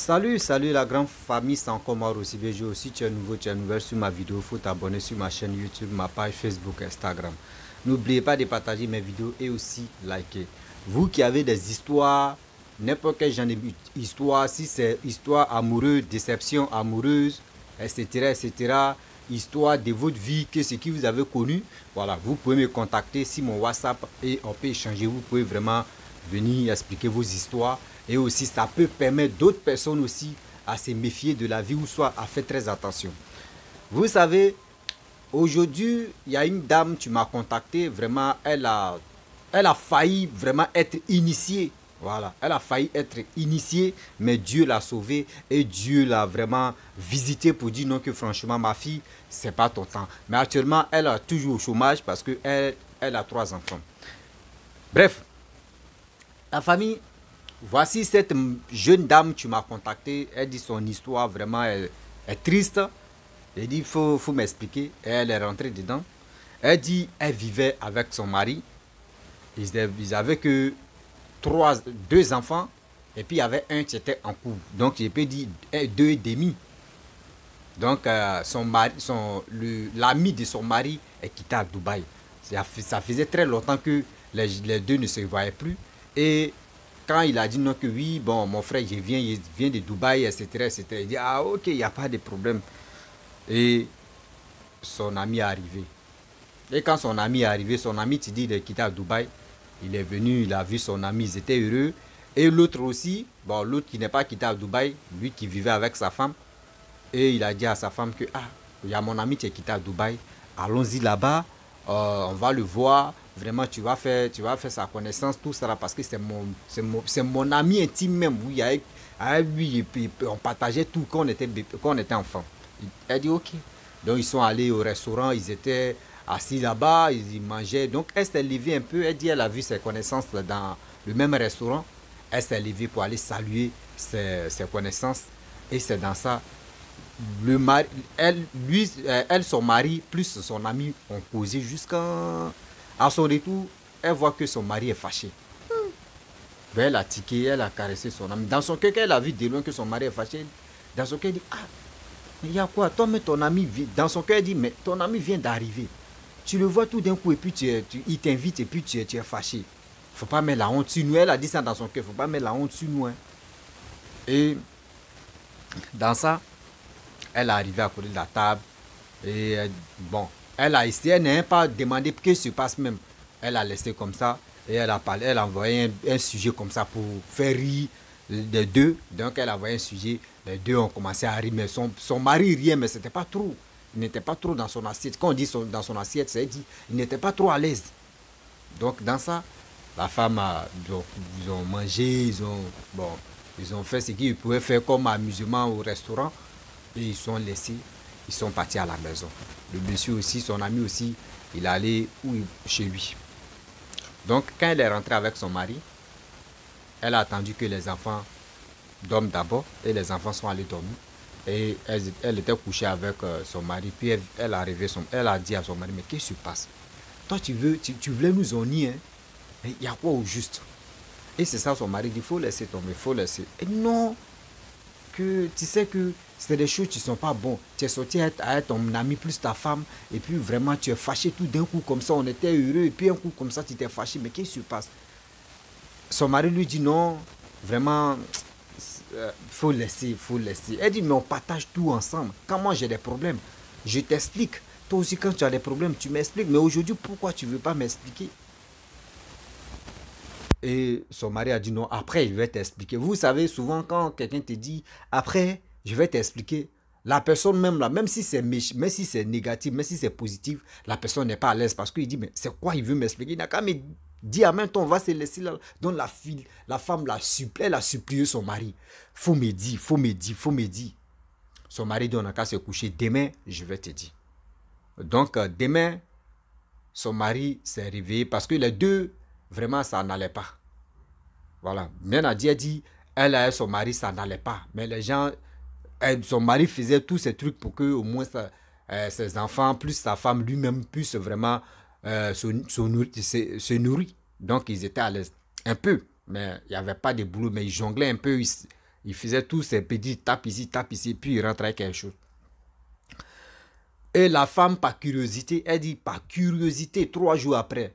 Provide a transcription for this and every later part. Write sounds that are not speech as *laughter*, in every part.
Salut, salut la grande famille Sankomar aussi Béjo. aussi, tu es nouveau, tu es nouvelle sur ma vidéo, faut t'abonner sur ma chaîne YouTube, ma page Facebook, Instagram. N'oubliez pas de partager mes vidéos et aussi liker. Vous qui avez des histoires, n'importe quel genre d'histoire, si c'est histoire amoureuse, déception amoureuse, etc., etc., histoire de votre vie, que ce que vous avez connu, voilà, vous pouvez me contacter si mon WhatsApp et on peut échanger. Vous pouvez vraiment venir expliquer vos histoires et aussi, ça peut permettre d'autres personnes aussi à se méfier de la vie ou soit à faire très attention. Vous savez, aujourd'hui, il y a une dame, tu m'as contacté, vraiment, elle a, elle a failli vraiment être initiée. Voilà, elle a failli être initiée, mais Dieu l'a sauvée et Dieu l'a vraiment visité pour dire non que franchement, ma fille, c'est pas ton temps. Mais actuellement, elle est toujours au chômage parce qu'elle elle a trois enfants. Bref, la famille voici cette jeune dame, tu m'as contacté, elle dit son histoire vraiment est triste. Elle dit, il faut, faut m'expliquer. elle est rentrée dedans. Elle dit, elle vivait avec son mari. Ils avaient que trois, deux enfants. Et puis il y avait un qui était en couple. Donc j'ai peux dire deux et demi. Donc euh, son mari, son, l'ami de son mari est quitté à Dubaï. Ça, faisait très longtemps que les, les deux ne se voyaient plus. Et quand il a dit non que oui, bon, mon frère, je viens, je viens de Dubaï, etc., c'était il dit, ah ok, il n'y a pas de problème. Et son ami est arrivé. Et quand son ami est arrivé, son ami te dit, de est à Dubaï. Il est venu, il a vu son ami, ils étaient heureux. Et l'autre aussi, bon, l'autre qui n'est pas quitté à Dubaï, lui qui vivait avec sa femme, et il a dit à sa femme que, ah, il y a mon ami qui est quitté à Dubaï, allons-y là-bas. Euh, on va le voir, vraiment tu vas faire, tu vas faire sa connaissance, tout ça, parce que c'est mon, mon, ami intime même, oui, avec, on partageait tout quand on était, quand on était enfant. Elle dit ok. Donc ils sont allés au restaurant, ils étaient assis là-bas, ils y mangeaient. Donc elle s'est levée un peu, elle dit elle a vu ses connaissances dans le même restaurant. Elle s'est levée pour aller saluer ses, ses connaissances. Et c'est dans ça le mari, elle, lui, euh, elle, son mari, plus son ami ont causé jusqu'à à son retour. Elle voit que son mari est fâché. Hmm. Ben, elle a tiqué, elle a caressé son ami. Dans son cœur, elle a vu de loin que son mari est fâché. Dans son cœur, elle dit Ah, il y a quoi Toi, mais ton ami Dans son cœur, elle dit Mais ton ami vient d'arriver. Tu le vois tout d'un coup et puis tu, il t'invite et puis tu es, tu es fâché. Faut pas mettre la honte sur nous. Elle a dit ça dans son cœur. Faut pas mettre la honte sur nous. Hein. Et dans ça, elle est arrivée à côté de la table. Et euh, bon, elle a essayé, elle n'a pas demandé que se passe même. Elle a laissé comme ça et elle a parlé, elle a envoyé un, sujet comme ça pour faire rire les deux. Donc elle a envoyé un sujet, les deux ont commencé à rire, mais son, mari riait, mais c'était pas trop. Il n'était pas trop dans son assiette. Quand on dit dans son assiette, c'est dit, il n'était pas trop à l'aise. Donc dans ça, la femme a, ils ont mangé, ils ont, bon, ils ont fait ce qu'ils pouvaient faire comme amusement au restaurant. Et ils sont laissés, ils sont partis à la maison. Le monsieur aussi, son ami aussi, il est allé chez lui. Donc quand elle est rentrée avec son mari, elle a attendu que les enfants dorment d'abord et les enfants sont allés dormir. Et elle, elle était couchée avec euh, son mari, puis elle, a rêvé son, elle a dit à son mari, mais qu'est-ce qui se passe Toi tu veux, tu, voulais nous enir hein? mais il y a quoi au juste Et c'est ça son mari dit, faut laisser tomber, faut laisser. Et non, que tu sais que c'est des choses qui ne sont pas bonnes. Tu es sorti être ton ami plus ta femme, et puis vraiment tu es fâché tout d'un coup comme ça, on était heureux, et puis un coup comme ça tu t'es fâché, mais qu'est-ce qui se passe Son mari lui dit non, vraiment, il euh, faut laisser, faut laisser. Elle dit mais on partage tout ensemble. Quand moi j'ai des problèmes, je t'explique. Toi aussi quand tu as des problèmes, tu m'expliques. Mais aujourd'hui, pourquoi tu ne veux pas m'expliquer et son mari a dit non, après je vais t'expliquer. Vous savez, souvent quand quelqu'un te dit après, je vais t'expliquer. La personne même là, même si c'est même si c'est négatif, même si c'est positif, la personne n'est pas à l'aise parce qu'il dit mais c'est quoi il veut m'expliquer Il n'a qu'à me dire à ah, même on va se laisser là. Donc la fille, la femme la supplie, elle a supplié son mari. Faut me dire, faut me dire, faut me dire. Son mari dit on n'a qu'à se coucher demain, je vais te dire. Donc euh, demain, son mari s'est réveillé parce que les deux vraiment ça n'allait pas. Voilà. Bien a dit, elle et son mari ça n'allait pas, mais les gens eh, son mari faisait tous ces trucs pour que au moins eh, ses enfants, plus sa femme lui-même puissent vraiment eh, se, se, nourrir, Donc ils étaient à l'aise. Un peu, mais il n'y avait pas de boulot, mais ils jonglaient un peu. Ils, faisaient tous ces petits tapes ici, tapes ici, puis ils rentraient quelque chose. Et la femme, par curiosité, elle dit, par curiosité, trois jours après,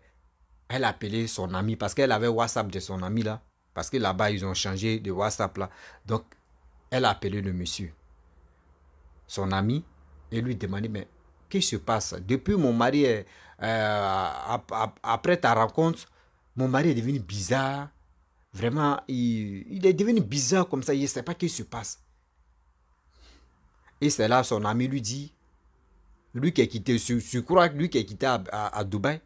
elle appelait son ami parce qu'elle avait WhatsApp de son ami là. Parce que là-bas, ils ont changé de WhatsApp là. Donc, elle a appelé le monsieur, son ami, et lui demandé, mais qu'est-ce qui se passe Depuis mon mari, euh, après ta rencontre, mon mari est devenu bizarre. Vraiment, il, est devenu bizarre comme ça, il ne sait pas ce qui se passe. Et c'est là, son ami lui dit, lui qui est quitté, je crois lui qui est quitté à, à, à Dubaï,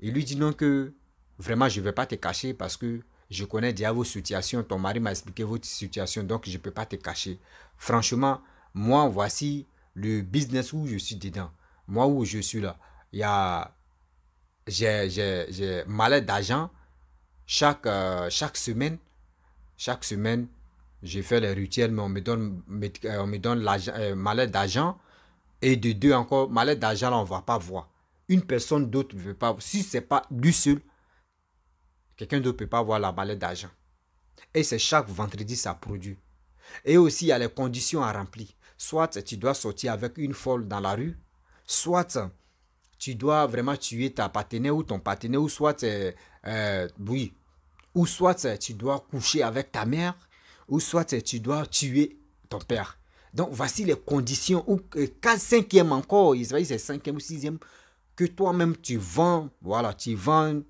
il lui dit non que vraiment, je ne vais pas te cacher parce que je connais déjà vos situations, ton mari m'a expliqué votre situation, donc je ne peux pas te cacher. Franchement, moi, voici le business où je suis dedans. Moi, où je suis là, il y a. J'ai malais d'argent. Chaque, euh, chaque semaine, chaque semaine, j'ai fait les rituels, mais on me donne, euh, on me donne euh, d'argent. Et de deux encore, malais d'argent, on ne va pas voir. Une personne d'autre ne veut pas. Si ce n'est pas du seul, Quelqu'un d'autre ne peut pas avoir la balle d'argent. Et c'est chaque vendredi, ça produit. Et aussi, il y a les conditions à remplir. Soit tu dois sortir avec une folle dans la rue, soit tu dois vraiment tuer ta partenaire ou ton partenaire, ou soit, euh, euh, oui, ou soit tu dois coucher avec ta mère, ou soit tu dois tuer ton père. Donc, voici les conditions, ou euh, quand cinquième encore, Israël c'est cinquième ou sixième, que toi-même tu vends, voilà, tu vends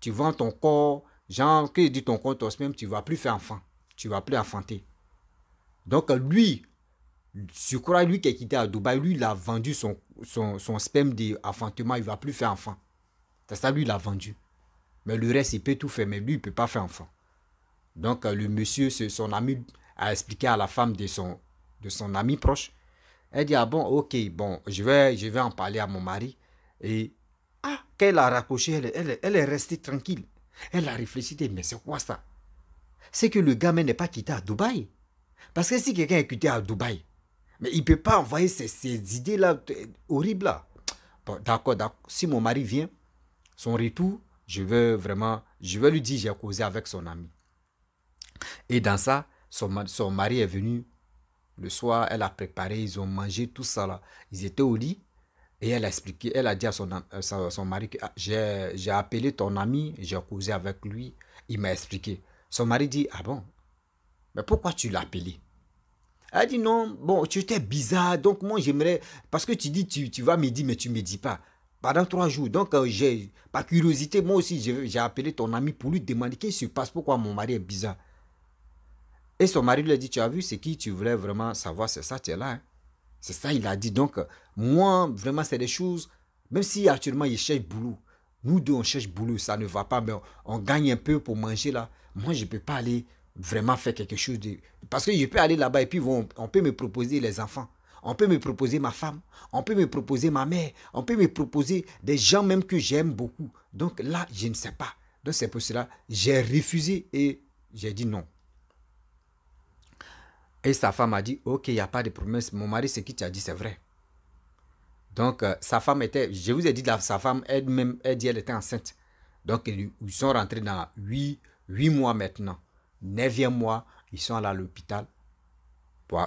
tu vends ton corps, genre, que dit ton corps, toi même, tu ne vas plus faire enfant, tu ne vas plus enfanter. Donc lui, je crois lui qui est quitté à Dubaï, lui, il a vendu son, son, son sperme d'enfantement, il ne va plus faire enfant. C'est ça, lui, il l'a vendu. Mais le reste, il peut tout faire, mais lui, il ne peut pas faire enfant. Donc euh, le monsieur, son ami, a expliqué à la femme de son, de son ami proche. Elle dit, ah bon, ok, bon, je vais, je vais en parler à mon mari. Et ah, quand elle a raccroché, elle, est restée tranquille. Elle a réfléchi, mais c'est quoi ça C'est que le gamin n'est pas quitté à Dubaï. Parce que si quelqu'un est quitté à Dubaï, mais il ne peut pas envoyer ces, idées-là horribles d'accord, Si mon mari vient, son retour, je veux vraiment, je veux lui dire, j'ai causé avec son ami. Et dans ça, son, son mari est venu le soir, elle a préparé, ils ont mangé tout ça là. Ils étaient au lit. Et elle a expliqué, elle a dit à son, euh, mari que ah, j'ai appelé ton ami, j'ai causé avec lui, il m'a expliqué. Son mari dit, ah bon, mais pourquoi tu l'as appelé Elle dit non, bon, tu étais bizarre, donc moi j'aimerais, parce que tu dis, tu, tu vas me dire, mais tu ne me dis pas. Pendant trois jours, donc euh, j'ai, par curiosité, moi aussi j'ai appelé ton ami pour lui demander qu'est-ce qui se passe, pourquoi mon mari est bizarre. Et son mari lui a dit, tu as vu, c'est qui tu voulais vraiment savoir, c'est ça, tu es là. Hein. C'est ça, il a dit. Donc, euh, moi, vraiment, c'est des choses, même si actuellement, il cherche boulot. Nous deux, on cherche boulot, ça ne va pas, mais on, gagne un peu pour manger là. Moi, je ne peux pas aller vraiment faire quelque chose de... Parce que je peux aller là-bas et puis on, on peut me proposer les enfants. On peut me proposer ma femme, on peut me proposer ma mère, on peut me proposer des gens même que j'aime beaucoup. Donc là, je ne sais pas. Donc c'est pour cela, j'ai refusé et j'ai dit non. Et sa femme a dit, ok, il n'y a pas de promesse. mon mari, ce qui t'a dit, c'est vrai. Donc, euh, sa femme était, je vous ai dit, sa femme, elle-même, elle dit, elle était enceinte. Donc, ils, sont rentrés dans 8, mois maintenant. 9 mois, ils sont allés à l'hôpital.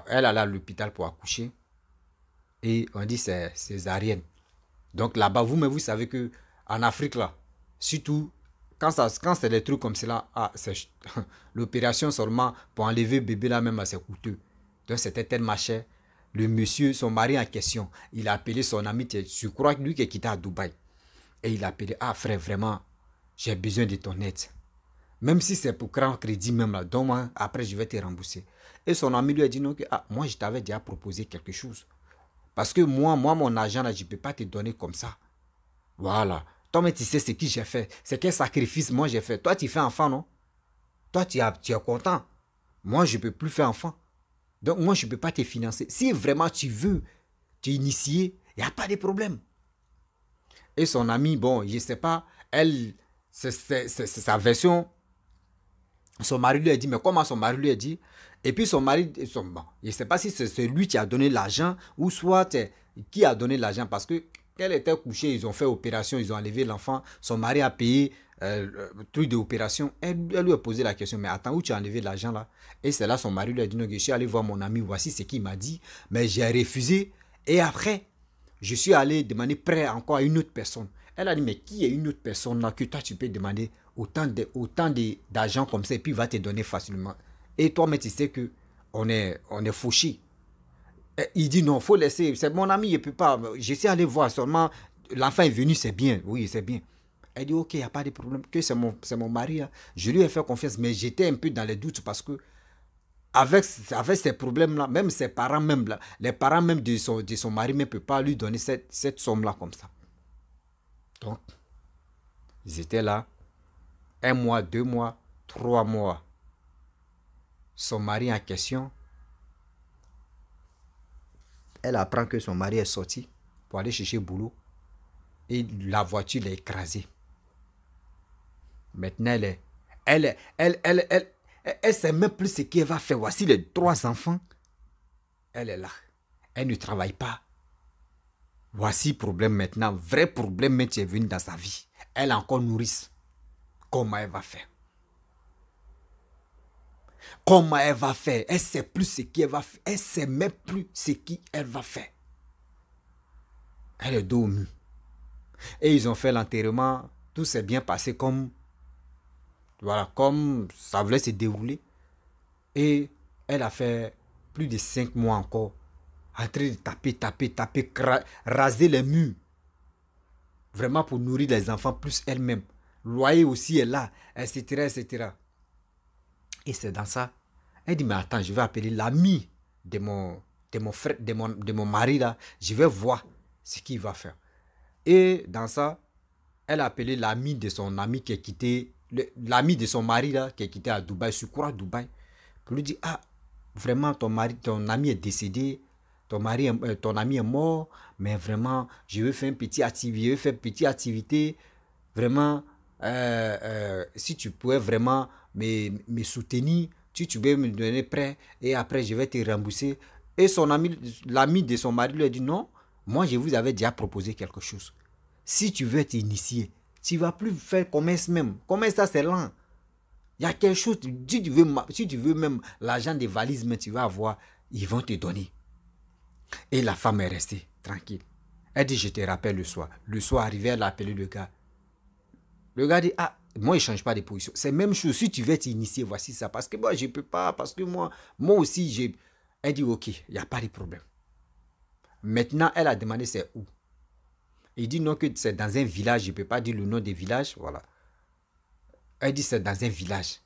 Elle allait à l'hôpital pour accoucher. Et on dit, c'est césarienne. Donc, là-bas, vous mais vous savez que en Afrique, là, surtout quand, c'est des trucs comme cela, ah, *laughs* l'opération seulement pour enlever bébé là même, ah, c'est coûteux. Donc c'était tellement cher. Le monsieur, son mari en question, il a appelé son ami, je crois que lui qui est quitté à Dubaï. Et il a appelé, ah frère, vraiment, j'ai besoin de ton aide. Même si c'est pour grand crédit même là, donc moi, après je vais te rembourser. Et son ami lui a dit non, que ah, moi je t'avais déjà proposé quelque chose. Parce que moi, moi, mon argent là, je ne peux pas te donner comme ça. Voilà toi tu sais ce que j'ai fait. C'est quel sacrifice moi j'ai fait. Toi, tu fais enfant, non Toi, tu, es content. Moi, je ne peux plus faire enfant. Donc, moi, je ne peux pas te financer. Si vraiment tu veux t'initier, il n'y a pas de problème. Et son ami, bon, je ne sais pas, elle, c'est sa version. Son mari lui a dit, mais comment son mari lui a dit Et puis son mari, son, bon, je ne sais pas si c'est lui qui a donné l'argent ou soit qui a donné l'argent parce que elle était couchée, ils ont fait opération, ils ont enlevé l'enfant, son mari a payé le euh, euh, truc d'opération. Elle, elle lui a posé la question, mais attends, où tu as enlevé l'argent là Et c'est là son mari lui a dit, non, je suis allé voir mon ami, voici ce qu'il m'a dit, mais j'ai refusé. Et après, je suis allé demander prêt encore à une autre personne. Elle a dit, mais qui est une autre personne là que toi tu peux demander autant de, autant d'argent comme ça et puis il va te donner facilement. Et toi, mais tu sais que on est, on est fauché. Eh, il dit non, faut laisser. C'est mon ami, il ne peut pas. J'essaie aller voir seulement. L'enfant est venu, c'est bien. Oui, c'est bien. Elle dit, OK, il n'y a pas de problème, que c'est mon, mon mari. Hein. Je lui ai fait confiance, mais j'étais un peu dans les doutes parce que avec, avec ces problèmes-là, même ses parents même, là, les parents même de son, de son mari ne peuvent pas lui donner cette, cette somme-là comme ça. Donc, ils étaient là, un mois, deux mois, trois mois. Son mari en question elle apprend que son mari est sorti pour aller chercher boulot et la voiture l'a écrasée. Maintenant, elle, elle, elle, elle, elle, sait même plus ce qu'elle va faire. Voici les trois enfants. Elle est là. Elle ne travaille pas. Voici problème maintenant. Vrai problème mais est venu dans sa vie. Elle est encore nourrice. Comment elle va faire comment elle va faire. Elle ne sait plus ce qu'elle va faire. Elle ne sait même plus ce qu'elle va faire. Elle est dos Et ils ont fait l'enterrement. Tout s'est bien passé comme, voilà, comme ça voulait se dérouler. Et elle a fait plus de 5 mois encore. En train de taper, taper, taper, raser les murs. Vraiment pour nourrir les enfants plus elle-même. Loyer aussi est là, etc., etc. Et c'est dans ça. Elle dit, mais attends, je vais appeler l'ami de mon, de mon frère, de mon, de mari là. Je vais voir ce qu'il va faire. Et dans ça, elle a appelé l'ami de son ami qui est quitté, l'ami de son mari là, qui est quitté à Dubaï, sur quoi Dubaï, pour lui dit, ah, vraiment, ton mari, ton ami est décédé, ton mari, euh, ton ami est mort, mais vraiment, je veux faire une petite activité, faire petite activité, vraiment, euh, euh, si tu pouvais vraiment mais me soutenir, tu, tu veux me donner prêt et après je vais te rembourser. Et son ami, l'ami de son mari lui a dit non, moi je vous avais déjà proposé quelque chose. Si tu veux t'initier, tu vas plus faire commerce même. Commerce ça c'est lent. Il y a quelque chose, si tu veux, si tu veux même l'argent des valises, mais tu vas avoir, ils vont te donner. Et la femme est restée tranquille. Elle dit, je te rappelle le soir. Le soir arrivé, elle a appelé le gars. Le gars dit, ah, moi, je ne change pas de position. C'est même chose. Si tu veux t'initier, voici ça. Parce que moi, je ne peux pas. Parce que moi, moi aussi, j'ai. Elle dit, OK, il n'y a pas de problème. Maintenant, elle a demandé c'est où. Il dit non que c'est dans un village. Je ne peux pas dire le nom des villages. Voilà. Elle dit c'est dans un village.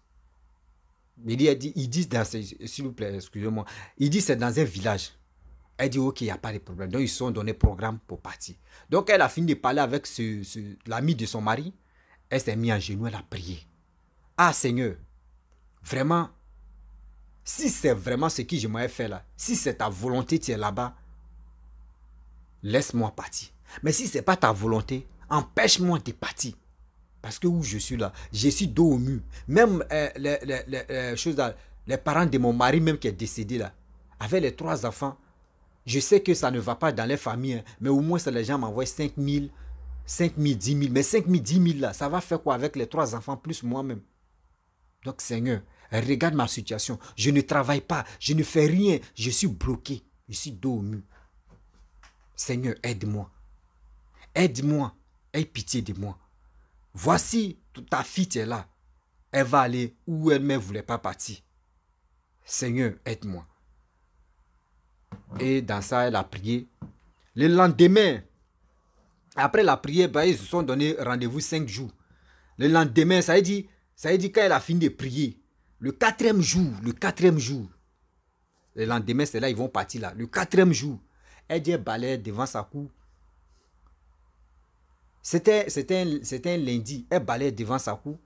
Il dit, dit, s'il vous plaît, excusez-moi. Il dit c'est dans un village. Elle dit, OK, il n'y a pas de problème. Donc, ils sont donné programme pour partir. Donc, elle a fini de parler avec ce, l'ami de son mari. Elle s'est mise à genoux, elle a prié. Ah Seigneur, vraiment, si c'est vraiment ce que je m'avais fait là, si c'est ta volonté, tu es là-bas, laisse-moi partir. Mais si ce n'est pas ta volonté, empêche-moi de partir. Parce que où je suis là, je suis dos au mur. Même euh, les, euh, choses les parents de mon mari même qui est décédé là, avec les trois enfants, je sais que ça ne va pas dans les familles, hein, mais au moins les gens m'envoient 5000... 5 000, 10 000. Mais 5 000, 10 000 là, ça va faire quoi avec les trois enfants plus moi-même Donc Seigneur, regarde ma situation. Je ne travaille pas, je ne fais rien. Je suis bloqué, je suis dos au mur. Seigneur, aide-moi. Aide-moi. Aie pitié de moi. Voici, ta fille est là. Elle va aller où elle ne voulait pas partir. Seigneur, aide-moi. Et dans ça, elle a prié. Le lendemain, après la prière, bah, ils se sont donné rendez-vous cinq jours. Le lendemain, ça a dit ça quand elle a fini de prier. Le quatrième jour, le quatrième jour. Le lendemain, c'est là, ils vont partir là. Le quatrième jour, elle elle balait devant sa cour. C'était un, un lundi. Elle balait devant sa cour.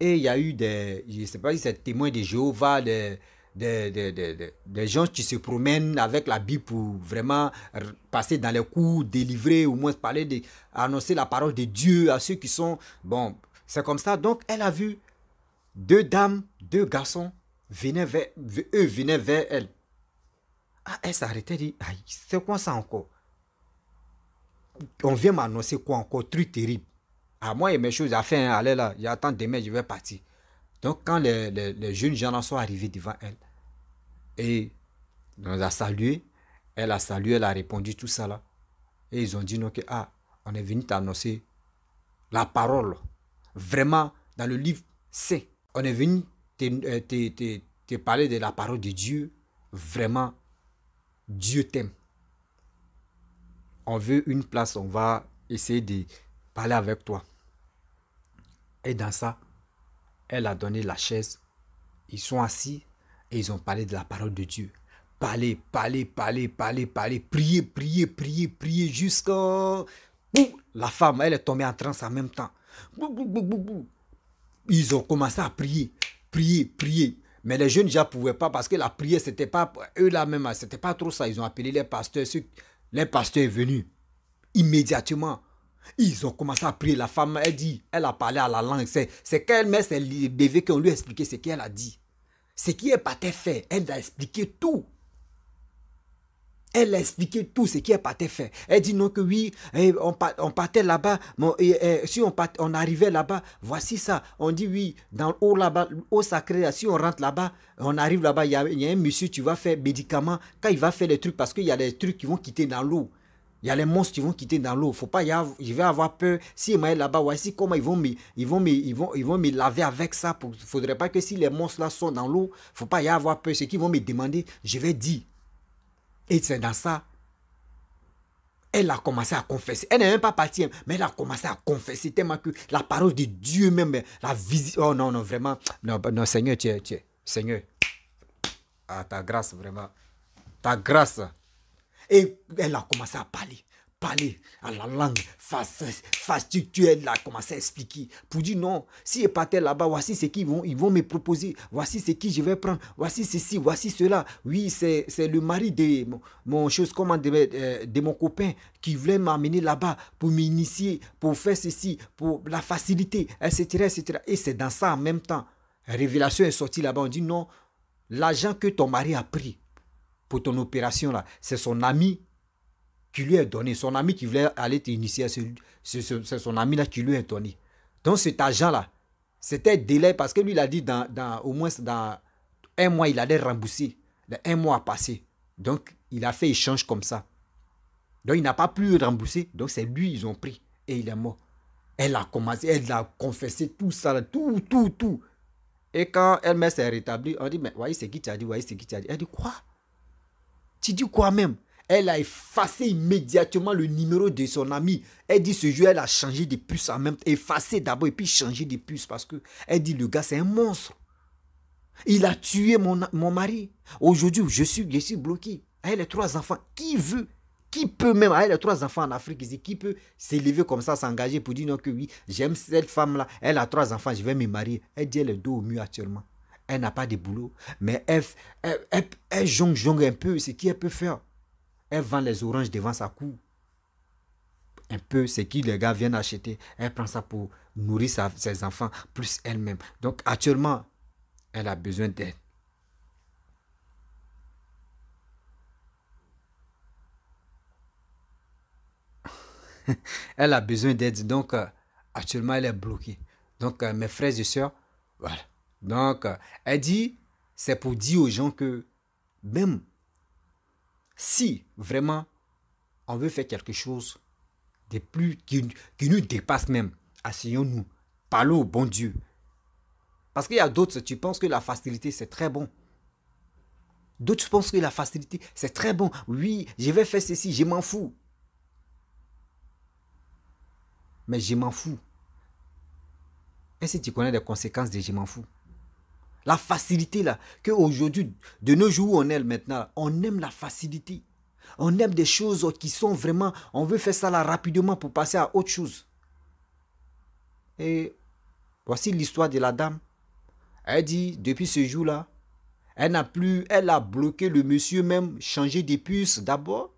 Et il y a eu des, je sais pas si c'est témoin de Jéhovah, des, des, gens qui se promènent avec la Bible pour vraiment passer dans les cours, délivrer, au moins parler, de, annoncer la parole de Dieu à ceux qui sont... Bon, c'est comme ça. Donc, elle a vu deux dames, deux garçons, venaient vers, eux venaient vers elle. Ah, elle s'arrêtait, dit, c'est quoi ça encore On vient m'annoncer quoi encore, truc terrible. À moi et mes choses à faire, hein. allez là, j'attends demain, je vais partir. Donc, quand les, jeunes gens sont arrivés devant elle, et nous a salué, elle a salué, elle a répondu tout ça là. Et ils ont dit, ah, on est venu t'annoncer la parole. Vraiment, dans le livre c'est. on est venu euh, te parler de la parole de Dieu. Vraiment, Dieu t'aime. On veut une place, on va essayer de parler avec toi. Et dans ça, elle a donné la chaise. Ils sont assis et ils ont parlé de la parole de Dieu. Parler, parler, parler, parler, parler, prier, prier, prier, prier jusqu'à... La femme, elle est tombée en transe en même temps. Ils ont commencé à prier, prier, prier. Mais les jeunes gens ne pouvaient pas parce que la prière, c'était pas eux là-même, c'était pas trop ça. Ils ont appelé les pasteurs. Les pasteurs sont venus immédiatement. Ils ont commencé à prier. La femme, elle dit, elle a parlé à la langue. C'est qu'elle met ses bébés qu'on lui a expliqué ce qu'elle a dit. Ce qui est pas fait, elle a expliqué tout. Elle a expliqué tout ce qui est pas fait Elle dit non que oui, eh, on, partait là-bas, eh, si on, on arrivait là-bas, voici ça. On dit oui, dans haut là-bas, si on rentre là-bas, on arrive là-bas, il y, y, a un monsieur, tu vas faire médicaments, quand il va faire des trucs, parce qu'il y a des trucs qui vont quitter dans l'eau. Il y a les monstres qui vont quitter dans l'eau. Faut pas y avoir, je vais avoir peur. Si Emmanuel là-bas, voici comment ils vont me, ils vont me, ils vont, ils vont me laver avec ça. Pour, faudrait pas que si les monstres là sont dans l'eau, faut pas y avoir peur. Ce qu'ils vont me demander, je vais dire. Et c'est dans ça. Elle a commencé à confesser. Elle n'est même pas partie, hein, mais elle a commencé à confesser tellement que la parole de Dieu même, la vision. Oh non, non, vraiment. Non, bah, non Seigneur, tu es, tu es. Seigneur. Ah, ta grâce, vraiment. Ta grâce. Et elle a commencé à parler, parler à la langue elle a commencé à expliquer pour dire non, si je partais là-bas, voici ce qu'ils vont, ils vont me proposer, voici ce qui je vais prendre, voici ceci, voici cela. Oui, c'est le mari de mon, comment, euh, de, mon copain qui voulait m'amener là-bas pour m'initier, pour faire ceci, pour la faciliter, etc. etc. Et c'est dans ça en même temps. Révélation est sortie là-bas, on dit non, l'argent que ton mari a pris, pour ton opération là, c'est son ami qui lui a donné. Son ami qui voulait aller t'initier, c'est son ami là qui lui est donné. Donc cet agent là, c'était délai parce que lui il a dit dans, au moins dans un mois il allait rembourser. un mois passé. Donc il a fait échange comme ça. Donc il n'a pas pu rembourser. Donc c'est lui ils ont pris et il est mort. Elle a commencé, elle a confessé tout ça, tout, tout, tout. Et quand elle-même s'est rétablie, on dit, mais voyez c'est qui t'a dit, voyez c'est qui t'a dit. Elle dit, quoi tu dis quoi même Elle a effacé immédiatement le numéro de son ami. Elle dit ce jour, elle a changé de puce en même temps. Effacé d'abord et puis changer de puce parce que elle dit le gars, c'est un monstre. Il a tué mon, mari. Aujourd'hui, je suis, je bloqué. Elle a trois enfants. Qui veut qui peut même, elle a trois enfants en Afrique ici, qui peut s'élever comme ça, s'engager pour dire non que oui, j'aime cette femme-là, elle a trois enfants, je vais me marier. Elle dit, elle est dos au actuellement elle n'a pas de boulot, mais elle, elle, jongle, un peu, ce qu'elle peut faire. Elle vend les oranges devant sa cour. Un peu ce que les gars viennent acheter. Elle prend ça pour nourrir ses enfants, plus elle-même. Donc actuellement, elle a besoin d'aide. *laughs* elle a besoin d'aide. Donc, euh, actuellement, elle est bloquée. Donc, euh, mes frères et sœurs, voilà. Donc, elle dit, c'est pour dire aux gens que même si vraiment on veut faire quelque chose de plus qui, nous dépasse même, asseyons-nous, parlons au bon Dieu. Parce qu'il y a d'autres, tu penses que la facilité, c'est très bon. D'autres pensent que la facilité, c'est très bon. Oui, je vais faire ceci, je m'en fous. Mais je m'en fous. Et si tu connais les conséquences de je m'en fous la facilité, là, que aujourd'hui de nos jours on est maintenant, on aime la facilité. On aime des choses qui sont vraiment, on veut faire ça là rapidement pour passer à autre chose. Et voici l'histoire de la dame. Elle dit, depuis ce jour-là, elle n'a plus, elle a bloqué le monsieur même, changé des puces d'abord.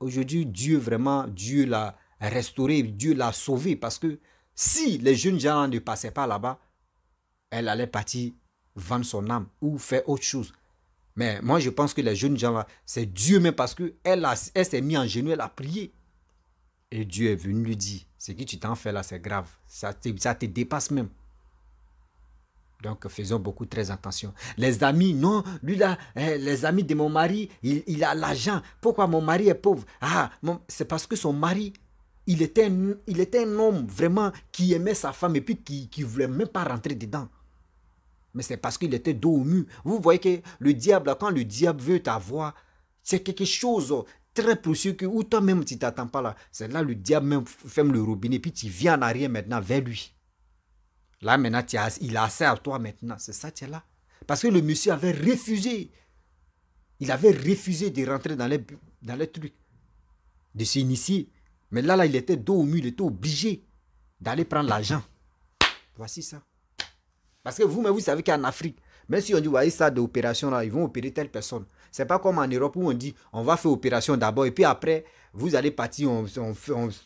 Aujourd'hui, Dieu vraiment, Dieu l'a restauré, Dieu l'a sauvé parce que si les jeunes gens ne passaient pas là-bas, elle allait partir vendre son âme ou faire autre chose. Mais moi, je pense que les jeunes gens, c'est Dieu même parce qu'elle elle, elle s'est mise en genoux, elle a prié. Et Dieu est venu lui dire, ce que tu t'en fais là, c'est grave. Ça te, ça te dépasse même. Donc, faisons beaucoup très attention. Les amis, non, lui là, eh, les amis de mon mari, il, a l'argent. Pourquoi mon mari est pauvre Ah, c'est parce que son mari, il était, il était un homme vraiment qui aimait sa femme et puis qui ne voulait même pas rentrer dedans. Mais c'est parce qu'il était dos au mur. Vous voyez que le diable, quand le diable veut t'avoir, c'est quelque chose très précieux que, ou toi-même, tu t'attends pas là. C'est là le diable même ferme le robinet, puis tu viens en arrière maintenant vers lui. Là, maintenant, il a assez à toi maintenant. C'est ça, tu es là. Parce que le monsieur avait refusé. Il avait refusé de rentrer dans les, dans les trucs, de s'initier. Mais là, là, il était dos au mur, il était obligé d'aller prendre l'argent. Voici ça. Parce que vous-même, vous savez qu'en Afrique, même si on dit, voyez, ça d'opération, là, ils vont opérer telle personne. Ce n'est pas comme en Europe où on dit, on va faire opération d'abord et puis après, vous allez partir, on,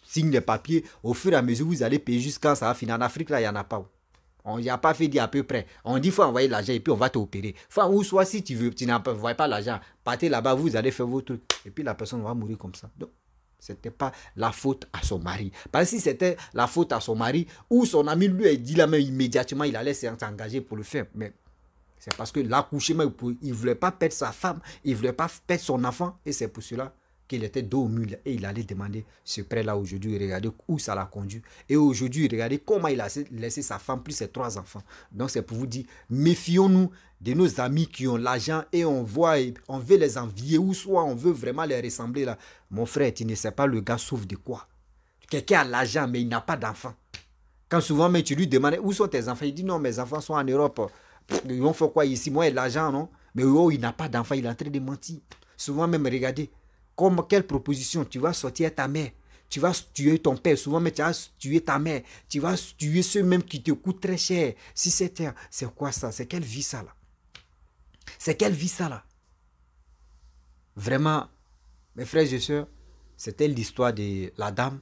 signe les papiers. Au fur et à mesure, vous allez payer jusqu'à ça va finir. En Afrique, là, il n'y en a pas. On n'y a pas fait dire à peu près. On dit, faut envoyer l'argent et puis on va t'opérer. Enfin, ou soit si tu veux, tu n'as pas l'argent, partez là-bas, vous allez faire vos trucs. Et puis la personne va mourir comme ça. Donc, ce n'était pas la faute à son mari. Parce que si c'était la faute à son mari, ou son ami lui a dit la même immédiatement, il allait s'engager pour le faire. Mais c'est parce que l'accouchement, il ne voulait pas perdre sa femme, il ne voulait pas perdre son enfant, et c'est pour cela qu'il était dos au et il allait demander ce prêt-là aujourd'hui. Regardez où ça l'a conduit. Et aujourd'hui, regardez comment il a laissé sa femme plus ses trois enfants. Donc, c'est pour vous dire, méfions-nous de nos amis qui ont l'argent et on voit, on veut les envier ou soit on veut vraiment les ressembler là. Mon frère, tu ne sais pas le gars sauf de quoi. Quelqu'un a l'argent mais il n'a pas d'enfant. Quand souvent mais tu lui demandes où sont tes enfants, il dit non, mes enfants sont en Europe. Ils vont faire quoi ici Moi, l'argent, non Mais oh, il n'a pas d'enfant, il est en train de mentir. Souvent même, regardez, comme quelle proposition Tu vas sortir ta mère. Tu vas tuer ton père, souvent, mais tu vas tuer ta mère. Tu vas tuer ceux même qui te coûtent très cher. Si c'est c'est quoi ça C'est quelle vie ça là C'est quelle vie ça là Vraiment, mes frères et sœurs, c'était l'histoire de la dame.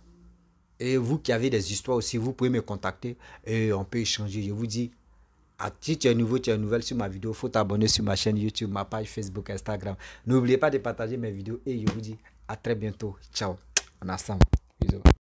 Et vous qui avez des histoires aussi, vous pouvez me contacter et on peut échanger. Je vous dis, si tu es nouveau, tu es nouvelle sur ma vidéo, faut t'abonner sur ma chaîne YouTube, ma page Facebook, Instagram. N'oubliez pas de partager mes vidéos et je vous dis à très bientôt. Ciao. On a ça, hein. Bisous.